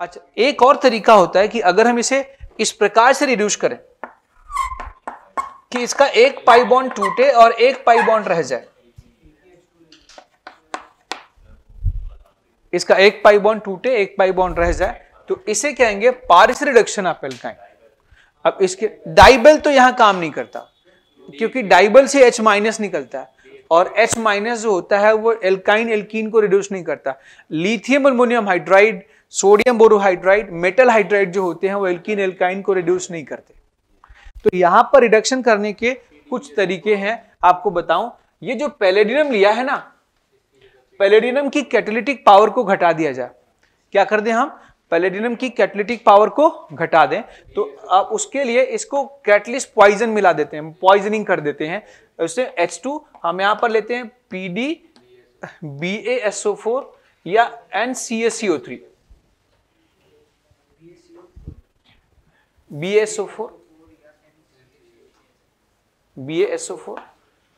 अच्छा एक और तरीका होता है कि अगर हम इसे इस प्रकार से रिड्यूस करें कि इसका एक पाई बॉन्ड टूटे और एक पाई बॉन्ड रह जाए इसका एक पाई बॉन्ड टूटे एक पाई बॉन्ड रह जाए तो इसे कहेंगे पारिस रिडक्शन आप का अब इसके डाइबल तो यहां काम नहीं करता क्योंकि डाइबल से एच माइनस निकलता है और एच माइनस जो होता है वो एल्काइन एल्कीन को रिड्यूस नहीं करता lithium aluminium hydride sodium borohydride metal hydride जो होते हैं वो एल्किन एल्काइन को रिड्यूस नहीं करते तो यहां पर रिडक्शन करने के कुछ तरीके हैं आपको बताऊं ये जो पेलेडिनम लिया है ना पेलेडिनम की कैटलिटिक पावर को घटा दिया जाए क्या कर दें हम पेलेडिनम की कैटलिटिक पावर को घटा दें तो आप उसके लिए इसको कैटलिस्ट पॉइजन मिला देते हैं पॉइजनिंग कर देते हैं उससे टू हम यहां पर लेते हैं P D B A S O four या N C S C O three BaSO4 four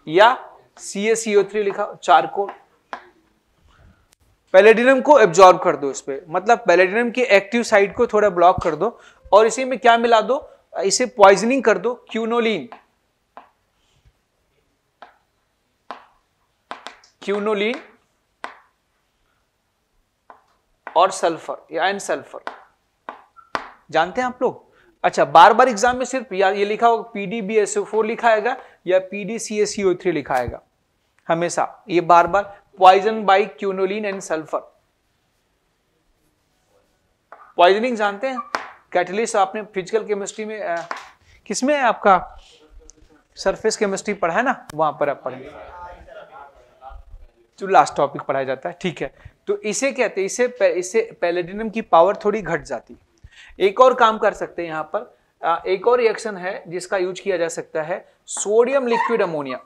या CaCO3 e लिखा चार को पैलेडिनम को एब्जॉर्ब कर दो इस पर मतलब पैलेडिनम की एक्टिव साइड को थोड़ा ब्लॉक कर दो और इसी में क्या मिला दो इसे पॉइजनिंग कर दो क्यूनोलिन क्यूनोलिन और सल्फर या एन सल्फर जानते हैं आप लोग अच्छा बार बार एग्जाम में सिर्फ या ये लिखा होगा P D B S O four लिखा आएगा या P D C S O three लिखा आएगा हमेशा ये बार बार poison by quinoline and sulphur poisoning जानते हैं कैटलिस्ट आपने फिजिकल केमिस्ट्री में किसमें है आपका सरफेस केमिस्ट्री पढ़ा है ना वहां पर आप पढ़ेंगे जो लास्ट टॉपिक पढ़ाया जाता है ठीक है तो इसे कहते हैं इसे इसे पैलेडिनम की पावर थोड़ी घट जाती है एक और काम कर सकते हैं यहां पर एक और रिएक्शन है जिसका यूज किया जा सकता है sodium liquid ammonia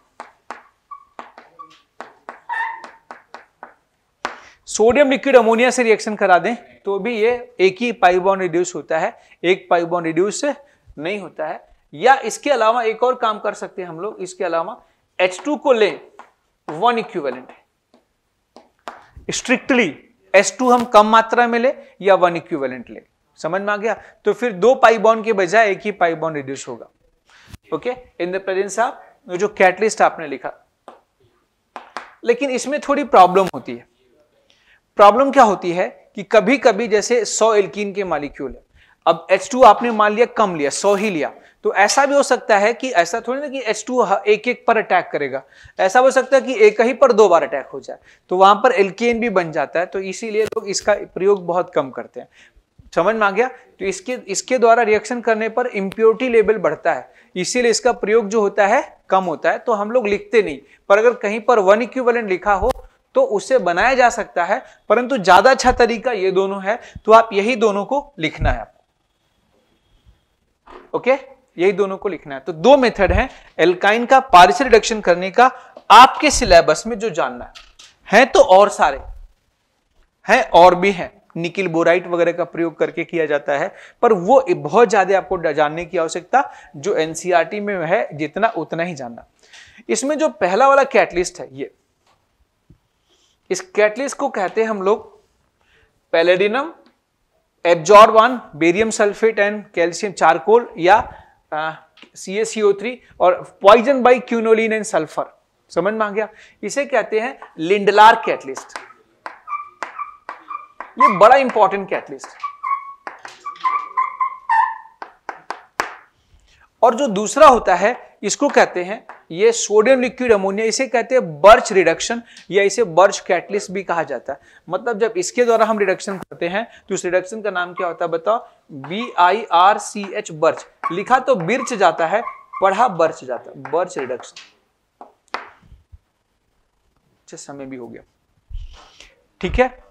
sodium liquid ammonia से रिएक्शन करा दें तो भी ये एक ही पाइबॉन रिड्यूस होता है एक पाइबॉन रिड्यूस नहीं होता है या इसके अलावा एक और काम कर सकते हैं हम लोग इसके अलावा टू को लें वन इक्विवेलेंट है स्ट्रिक्टली टू हम कम मात्रा में ले या वन इक्विवेलेंट ले समझ में आ गया तो फिर दो पाई बॉन्ड के बजाय एक ही पाई बॉन्ड रिड्यूस होगा okay in the presence of जो कैटलिस्ट आपने लिखा लेकिन इसमें थोड़ी प्रॉब्लम होती है प्रॉब्लम क्या होती है कि कभी कभी जैसे 100 एल्कीन के मालिक्यूल है अब H2 आपने मान लिया कम लिया सौ ही लिया तो ऐसा भी हो सकता है कि ऐसा थोड़ी ना कि टू एक एक पर अटैक करेगा ऐसा हो सकता है कि एक ही पर दो बार अटैक हो जाए तो वहां पर एल्केन भी बन जाता है तो इसीलिए लोग इसका प्रयोग बहुत कम करते हैं समझ में आ गया तो इसके इसके द्वारा रिएक्शन करने पर इम्प्योरिटी लेवल बढ़ता है इसीलिए इसका प्रयोग जो होता है कम होता है तो हम लोग लिखते नहीं पर अगर कहीं पर वन इक्विवेलेंट लिखा हो तो उसे बनाया जा सकता है परंतु ज्यादा अच्छा तरीका ये दोनों है तो आप यही दोनों को लिखना है आपको ओके यही दोनों को लिखना है तो दो मेथड है एल्काइन का पार्शियल रिडक्शन करने का आपके सिलेबस में जो जानना है, है तो और सारे हैं और भी हैं निकिल बोराइट वगैरह का प्रयोग करके किया जाता है पर वो बहुत ज़्यादा आपको जानने की आवश्यकता जो एनसीआरटी e में है जितना उतना ही जानना इसमें जो पहला वाला कैटलिस्ट है ये इस कैटलिस्ट को कहते हैं हम लोग palladium absorbed on barium sulphate and calcium charcoal या सी एस थ्री और poison by quinoline and sulphur समझ में आ गया इसे कहते हैं लिंडलार कैटलिस्ट ये बड़ा इंपॉर्टेंट कैटलिस्ट है और जो दूसरा होता है इसको कहते हैं ये सोडियम लिक्विड अमोनिया इसे कहते हैं बर्च रिडक्शन या इसे बर्च कैटलिस्ट भी कहा जाता है मतलब जब इसके द्वारा हम रिडक्शन करते हैं तो उस रिडक्शन का नाम क्या होता है बताओ B I R C H Birch लिखा तो बिर्च जाता है पढ़ा बर्च जाता है बर्च अच्छा, रिडक्शन समय भी हो गया ठीक है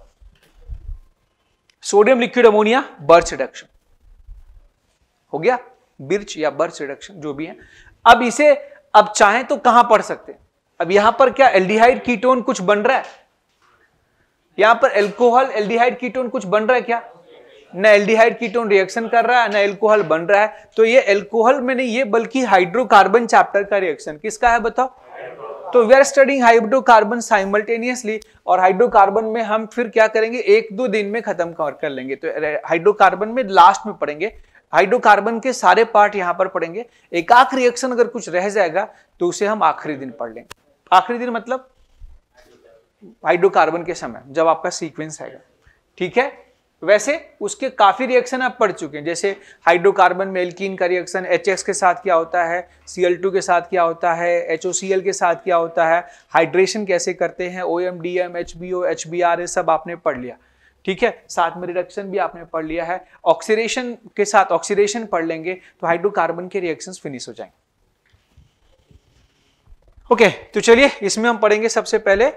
sodium liquid ammonia Birch reduction हो गया बिर्च या बर्च रिडक्शन जो भी है अब इसे अब चाहे तो कहां पढ़ सकते हैं अब यहां पर क्या एल्डिहाइड कीटोन कुछ बन रहा है यहां पर एल्कोहल एल्डिहाइड कीटोन कुछ बन रहा है क्या ना एल्डिहाइड कीटोन रिएक्शन कर रहा है ना एल्कोहल बन रहा है तो ये एल्कोहल में नहीं ये बल्कि हाइड्रोकार्बन चैप्टर का रिएक्शन किसका है बताओ तो we are studying hydrocarbon simultaneously और हाइड्रोकार्बन में हम फिर क्या करेंगे एक दो दिन में खत्म कर लेंगे तो हाइड्रोकार्बन में लास्ट में पढ़ेंगे हाइड्रोकार्बन के सारे पार्ट यहां पर पढ़ेंगे एक आख रिएक्शन अगर कुछ रह जाएगा तो उसे हम आखिरी दिन पढ़ लेंगे आखिरी दिन मतलब हाइड्रोकार्बन के समय जब आपका सीक्वेंस आएगा ठीक है वैसे उसके काफ़ी रिएक्शन आप पढ़ चुके हैं जैसे हाइड्रोकार्बन में एल्किन का रिएक्शन एच के साथ क्या होता है सी के साथ क्या होता है एच के साथ क्या होता है हाइड्रेशन कैसे करते हैं O M D M H B O H B R ये सब आपने पढ़ लिया ठीक है साथ में रिडक्शन भी आपने पढ़ लिया है ऑक्सीडेशन के साथ ऑक्सीडेशन पढ़ लेंगे तो हाइड्रोकार्बन के रिएक्शन फिनिश हो जाएंगे ओके तो चलिए इसमें हम पढ़ेंगे सबसे पहले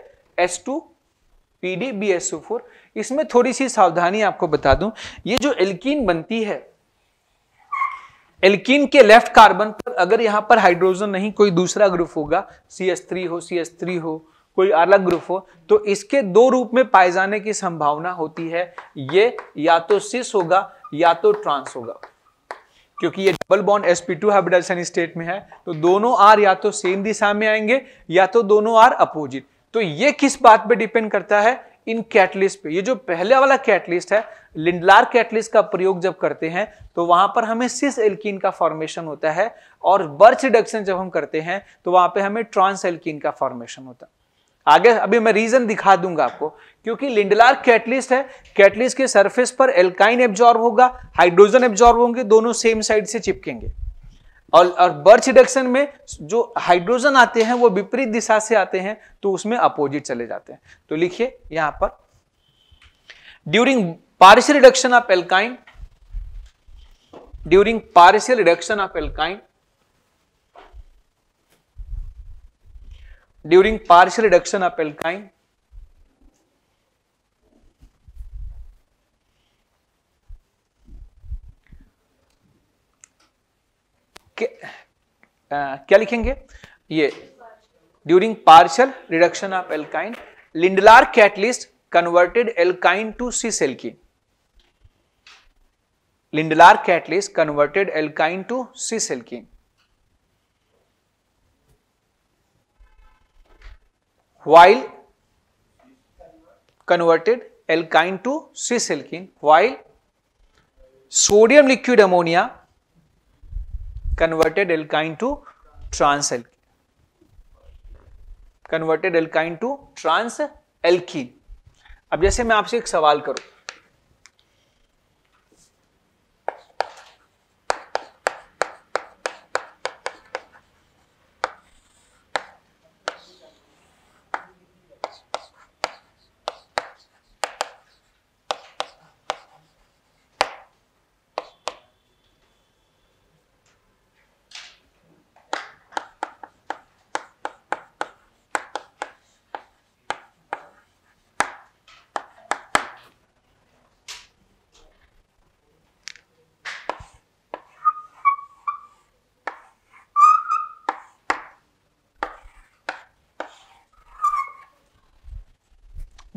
S two P D B S O four इसमें थोड़ी सी सावधानी आपको बता दूं ये जो एल्कीन बनती है एल्कीन के लेफ्ट कार्बन पर अगर यहां पर हाइड्रोजन नहीं कोई दूसरा ग्रुप होगा सी एस थ्री हो सी एस थ्री हो कोई अलग ग्रुप हो तो इसके दो रूप में पाए जाने की संभावना होती है ये या तो सिस होगा या तो ट्रांस होगा क्योंकि ये double bond sp2 two hybridisation state में है तो दोनों आर या तो सेम दिशा में आएंगे या तो दोनों आर अपोजिट तो ये किस बात पे डिपेंड करता है इन कैटलिस्ट पे ये जो पहले वाला कैटलिस्ट है लिंडलार कैटलिस्ट का प्रयोग जब करते हैं तो वहां पर हमें सिस एल्किन का फॉर्मेशन होता है और बर्च रिडक्शन जब हम करते हैं तो वहां पे हमें ट्रांस एल्किन का फॉर्मेशन होता है आगे अभी मैं रीजन दिखा दूंगा आपको क्योंकि लिंडलार कैटलिस्ट है कैटलिस्ट के सरफेस पर एल्काइन एब्जॉर्ब होगा हाइड्रोजन एब्जॉर्ब होंगे दोनों सेम साइड से चिपकेंगे और और बर्च रिडक्शन में जो हाइड्रोजन आते हैं वो विपरीत दिशा से आते हैं तो उसमें अपोजिट चले जाते हैं तो लिखिए यहां पर during partial reduction of alkyne during partial reduction of alkyne during partial reduction of alkyne क्या लिखेंगे ये during partial reduction of alkyne Lindlar catalyst converted alkyne to cis alkene Lindlar catalyst converted alkyne to cis alkene converted alkyne to cis cisalkene while sodium liquid ammonia converted alkyne to trans alkyne. Converted alkyne to trans alkene. अब जैसे मैं आपसे एक सवाल करूं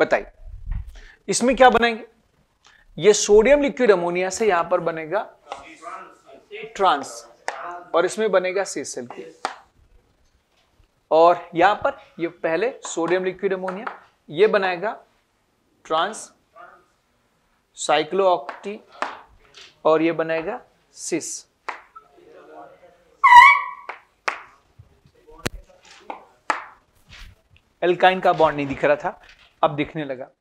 बताइए इसमें क्या बनाएंगे ये सोडियम लिक्विड अमोनिया से यहां पर बनेगा ट्रांस और इसमें बनेगा सी सेल के और यहां पर ये पहले सोडियम लिक्विड अमोनिया ये बनाएगा ट्रांस साइक्लोऑक्टी और ये बनाएगा सिस एल्काइन का बॉन्ड नहीं दिख रहा था अब दिखने लगा